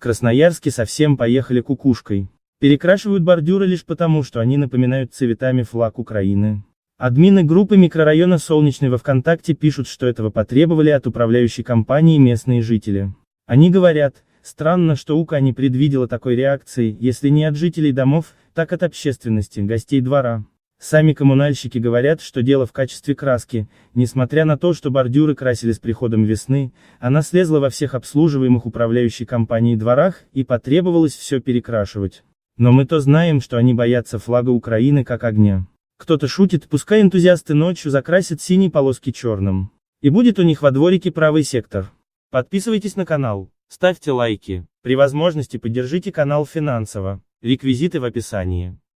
В Красноярске совсем поехали кукушкой. Перекрашивают бордюры лишь потому, что они напоминают цветами флаг Украины. Админы группы микрорайона Солнечный во ВКонтакте пишут, что этого потребовали от управляющей компании местные жители. Они говорят, странно, что УКА не предвидела такой реакции, если не от жителей домов, так от общественности, гостей двора. Сами коммунальщики говорят, что дело в качестве краски, несмотря на то, что бордюры красили с приходом весны, она слезла во всех обслуживаемых управляющей компанией дворах и потребовалось все перекрашивать. Но мы то знаем, что они боятся флага Украины как огня. Кто-то шутит, пускай энтузиасты ночью закрасят синие полоски черным. И будет у них во дворике правый сектор. Подписывайтесь на канал, ставьте лайки, при возможности поддержите канал финансово, реквизиты в описании.